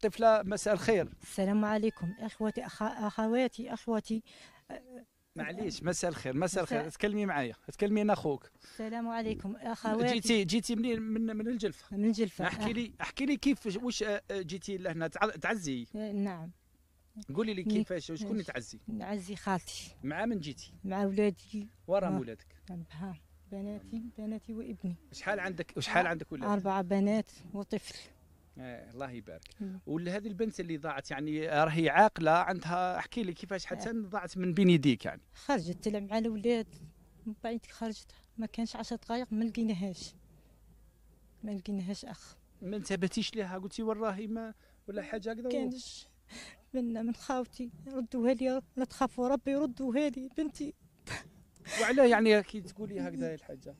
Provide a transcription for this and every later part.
طفلة مساء الخير السلام عليكم اخوتي أخ... اخواتي اخوتي معليش مساء الخير مساء الخير تكلمي معايا تكلمي انا اخوك السلام عليكم اخواتي جيتي جيتي منين من من الجلفه من الجلفه آه. احكي لي احكي لي كيف واش آه، جيتي لهنا تعزي آه، نعم قولي لي كيفاش شكون تعزي نعزي خالتي مع من جيتي مع ولادي ورا ولادك بها بناتي بناتي وابني شحال عندك شحال عندك ولاد اربعه بنات وطفل ايه الله يبارك وهذه البنت اللي ضاعت يعني آه، راهي عاقله عندها احكي لي كيفاش إيه. حتى ضاعت من بين يديك يعني خرجت تلعب مع الاولاد من بعد خرجت ما كانش 10 دقائق ما لقيناهاش ما لقيناهاش اخ ما انتبهتيش لها قلتي وراهي ما ولا حاجه هكذا كانش من من خاوتي ردوها لي لا تخافوا ربي ردوها لي بنتي وعلاه يعني كي تقولي هكذا يا الحاجه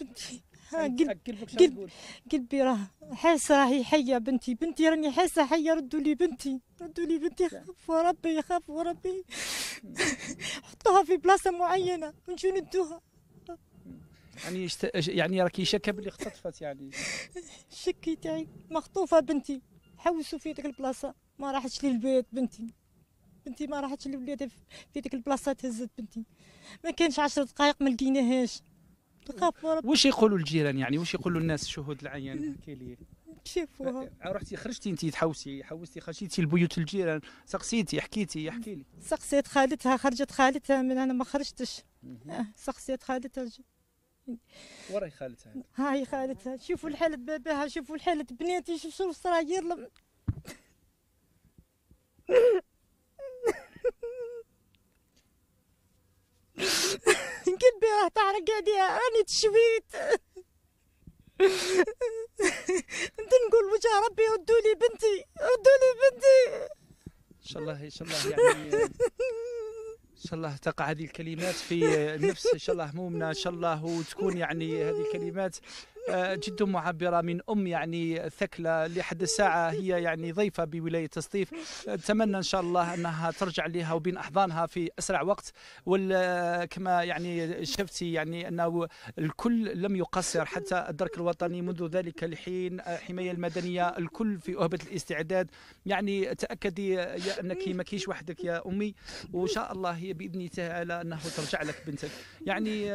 بنتي قلبي قلبي راه حاسه راهي حيه بنتي بنتي راني حاسه حيه ردوا لي بنتي ردوا لي بنتي خافوا ربي خاف ربي حطوها في بلاصه معينه ونجيو ندوها يعني يعني راكي شاكه باللي اختطفت يعني شكي تاعي مخطوفه بنتي حوسوا في ديك البلاصه ما راحتش للبيت بنتي بنتي ما راحتش لولادها في ديك البلاصه تهزت بنتي ما كانش 10 دقائق ما لقيناهاش تخافوا ربي واش يقولوا الجيران يعني واش يقولوا الناس شهود العيان احكي لي شافوها أه، أه، رحتي خرجتي انت تحوسي حوستي خشيتي لبيوت الجيران سقسيتي حكيتي احكي لي سقسيت خالتها خرجت خالتها من انا ما خرجتش أه، سقسيت خالتها وراي خالتها هاي خالتها شوفوا الحالة باباها شوفوا الحالة بناتي شوفوا صراير لم تنكد بها تاع رقاديها أنا تشويت انت نقول وجه ربي ردوا لي بنتي ردوا لي بنتي ان شاء الله ان شاء الله يعني ان شاء الله تقع هذه الكلمات في نفس ان شاء الله همومنا ان شاء الله وتكون يعني هذه الكلمات آه، جد معبرة من أم يعني ثكلة لحد الساعة هي يعني ضيفة بولاية تسطيف أتمنى إن شاء الله أنها ترجع لها وبين أحضانها في أسرع وقت وكما آه، يعني شفتي يعني أنه الكل لم يقصر حتى الدرك الوطني منذ ذلك الحين الحماية آه، المدنية الكل في أهبة الاستعداد يعني تأكدي أنك ما كيش وحدك يا أمي وإن شاء الله هي بإذن تعالى أنه ترجع لك بنتك يعني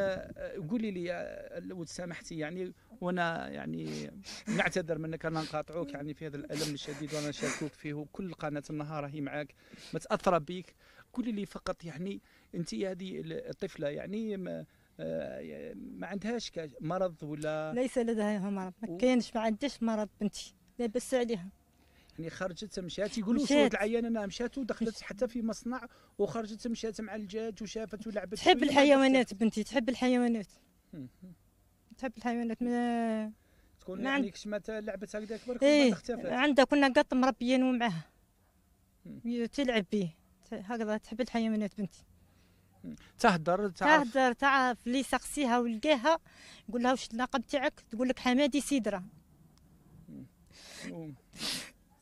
قولي لي لو سامحتي يعني وانا يعني نعتذر منك انا نقاطعوك يعني في هذا الالم الشديد وانا نشاركوك فيه وكل قناه النهار هي معك متاثره بك قولي لي فقط يعني انت هذه الطفله يعني ما, آه، ما عندهاش مرض ولا ليس لديها مرض ما كاينش ما عندهاش مرض بنتي لاباس عليها يعني خرجت مشات يقولوا صوت العيان انها مشات ودخلت حتى في مصنع وخرجت مشات مع الجاج وشافت ولعبت تحب الحيوانات بنتي تحب الحيوانات تحب الحيوانات ما تكون ما يعني كش ما لعبت كبر برك إيه عندها كنا قط مربيين ومعها تلعب به هكذا تحب الحيوانات بنتي تهدر تعرف تهدر تعرف اللي سقسيها ولقاها يقول لها واش اللقب تاعك تقول لك حمادي سيدرا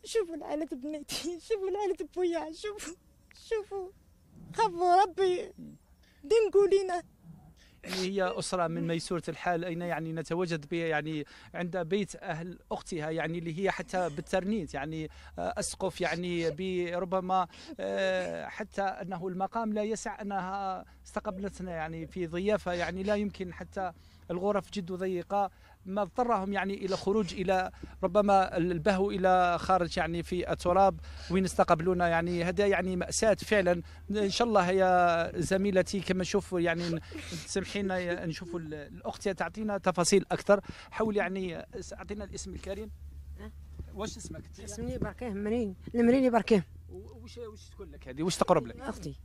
شوفوا العائلة بناتي شوفوا العائلة بويا شوفوا شوفوا خافوا ربي دين قولينا يعني هي أسرة من ميسورة الحال أين يعني نتواجد بها يعني عند بيت أهل أختها يعني اللي هي حتى بالترنيت يعني آه، أسقف يعني بربما آه، حتى أنه المقام لا يسع أنها استقبلتنا يعني في ضيافة يعني لا يمكن حتى الغرف جد ضيقة ما اضطرهم يعني الى خروج الى ربما البهو الى خارج يعني في التراب وين استقبلونا يعني هذا يعني ماساه فعلا ان شاء الله يا زميلتي كما نشوف يعني تسمحينا نشوف الاخت تعطينا تفاصيل اكثر حول يعني اعطينا الاسم الكريم واش اسمك؟ اسمي بركيه مريني المريني بركيه واش وش تقول لك هذه واش تقرب لك؟ اختي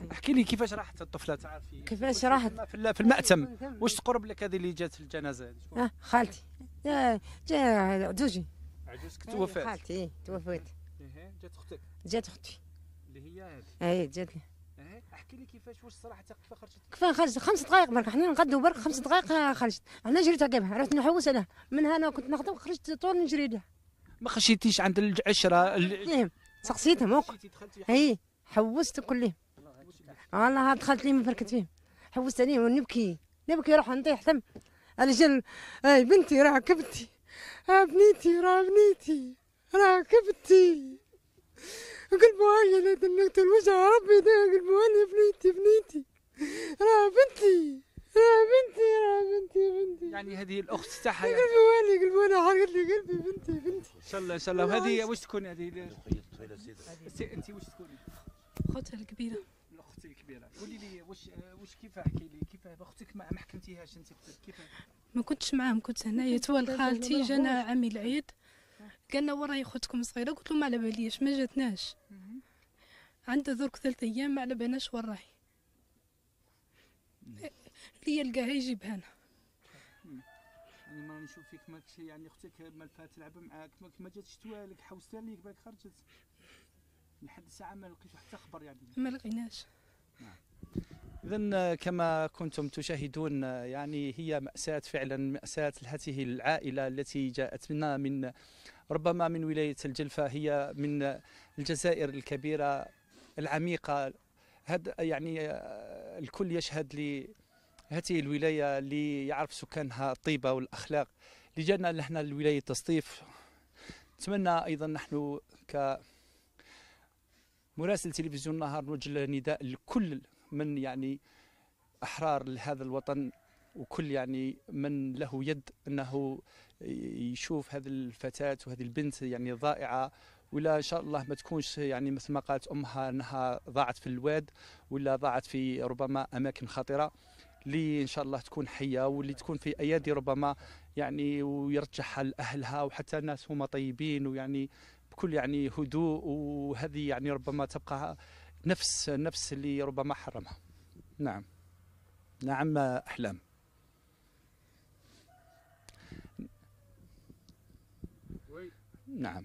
أيوة. احكي لي كيفاش راحت الطفله تاع كيفاش راحت في المأتم واش أيوة، تقرب لك هذه اللي جات الجنازه اه خالتي آه، جا عجوزي عجوزك توفات أيوة، خالتي إيه، توفات إيه، جات اختك جات اختي اللي هي هذه اي جات إيه، احكي لي كيفاش واش صراحه كيف خرجت كيف خرجت خمس دقائق برك حنا نغدو برك خمس دقائق آه، خرجت انا جريت عقبها رحت نحوس انا منها انا كنت نخدم خرجت طول نجري لها ما خشيتيش عند العشره سقسيتهم اي حوست كلهم والله دخلت لي ما فركت فيهم حوست عليهم ونبكي نبكي روح نطيح ثم الجل اي بنتي راه كبتي ها بنيتي راه بنيتي راه كبتي قلبه هاي لا تنكت الوجع ربي ده قلبه هاي بنيتي بنيتي راه بنتي راه بنتي راه بنتي بنتي يعني هذه الاخت تاعها يعني قلبي هاي قلبي وانا حرقت لي قلبي بنتي بنتي ان شاء الله ان شاء الله وهذه واش تكون هذه؟ هذه انت واش تكوني؟ خوتها الكبيره كبيره قولي لي واش واش كيف احكي لي كيف اختك ما حكمتيهاش انت كيف ما كنتش معاهم كنت هنايا توال خالتي جانا عمي العيد قالنا وراي خوتكم صغيره قلت له ما على باليش ما جاتناش عندها درك ثلاث ايام ما على بالناش وين راهي لقاها يلقاها يجيبها انا يعني ما نشوف فيك ماكش يعني اختك مالفها تلعب معاك ما جاتش توالك حوست عليك بالك خرجت لحد الساعه ما لقيتو حتى خبر يعني ما لقيناش نعم. إذا آه، كما كنتم تشاهدون آه، يعني هي مأساة فعلا مأساة هذه العائلة التي جاءت منا من ربما من ولاية الجلفة هي من الجزائر الكبيرة العميقة هذا يعني آه، الكل يشهد لهذه الولاية اللي يعرف سكانها الطيبة والأخلاق اللي جانا لولاية الولاية تصطيف نتمنى أيضا نحن ك مراسل تلفزيون النهار نوجه نداء لكل من يعني احرار لهذا الوطن وكل يعني من له يد انه يشوف هذه الفتاه وهذه البنت يعني ضائعه ولا ان شاء الله ما تكونش يعني مثل ما قالت امها انها ضاعت في الواد ولا ضاعت في ربما اماكن خطره اللي ان شاء الله تكون حيه واللي تكون في ايادي ربما يعني ويرجعها لاهلها وحتى الناس هما طيبين ويعني بكل يعني هدوء وهذه يعني ربما تبقى نفس نفس اللي ربما حرمها نعم نعم أحلام نعم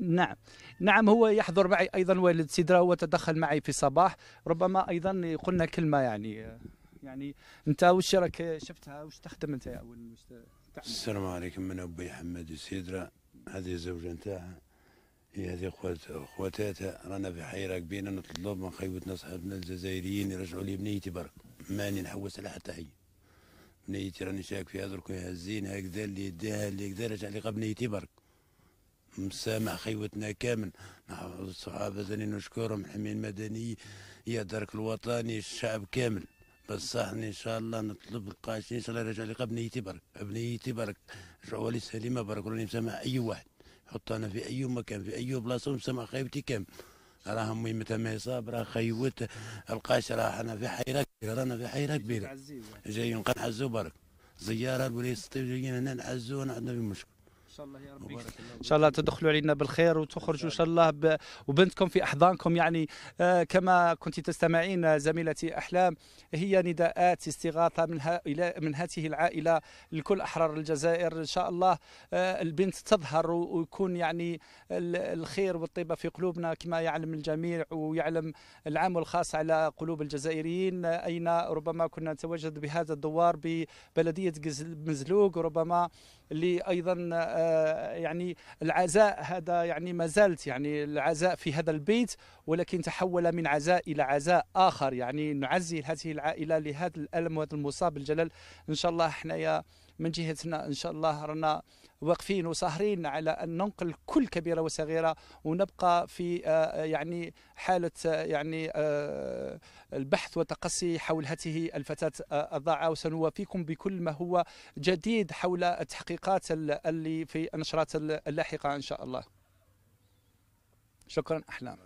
نعم نعم هو يحضر معي ايضا والد سيدرا وتدخل معي في صباح ربما ايضا قلنا كلمه يعني يعني انت واش راك شفتها واش تخدم انت اول السلام عليكم من ابي محمد سيدرا هذه الزوجة نتاعها هي هذه خواتاتها رانا في حيرة كبيرة نطلب من خيوتنا صاحبنا الجزائريين يرجعوا لي بنيتي برك ماني نحوس على حتى حي بنيتي راني شاك فيها درك هزين هكذا اللي يديها اللي يقدر رجع لي بنيتي برك مسامح خيوتنا كامل الصحابة زاني نشكرهم الحمية المدنية يا درك الوطني الشعب كامل بصح ان شاء الله نطلب القاش ان شاء الله يرجع لي بنيتي برك ابنيتي برك رجعوا لي سليمه برك راني مسامع اي واحد حط انا في اي مكان في اي بلاصه مسامع خايبتي كامل راه امي متى ما يصاب راه خيوت القاش راه انا في حيره كبيره رانا في حيره كبيره جايين نحزو برك زياره البوليس جايين هنا انا عندنا في مشكل شاء الله يا ربي ان شاء الله تدخلوا علينا بالخير وتخرجوا ان شاء الله ب... وبنتكم في احضانكم يعني آه، كما كنت تستمعين زميلتي احلام هي نداءات استغاثه من ه... الى من هذه العائله لكل احرار الجزائر ان شاء الله آه، البنت تظهر ويكون يعني الخير والطيبه في قلوبنا كما يعلم الجميع ويعلم العام والخاص على قلوب الجزائريين اين ربما كنا نتواجد بهذا الدوار ببلديه مزلوق ربما اللي ايضا آه، آه، يعني العزاء هذا يعني ما زالت يعني العزاء في هذا البيت ولكن تحول من عزاء الى عزاء اخر يعني نعزي هذه العائله لهذا الالم وهذا المصاب الجلل ان شاء الله حنايا من جهتنا ان شاء الله رانا واقفين وصاهرين على ان ننقل كل كبيره وصغيره ونبقى في آه، آه، يعني حاله آه، يعني البحث والتقصي حول هذه الفتاه الضاعه وسنوافيكم بكل ما هو جديد حول التحقيقات اللي في النشرات اللاحقه ان شاء الله شكرا احلام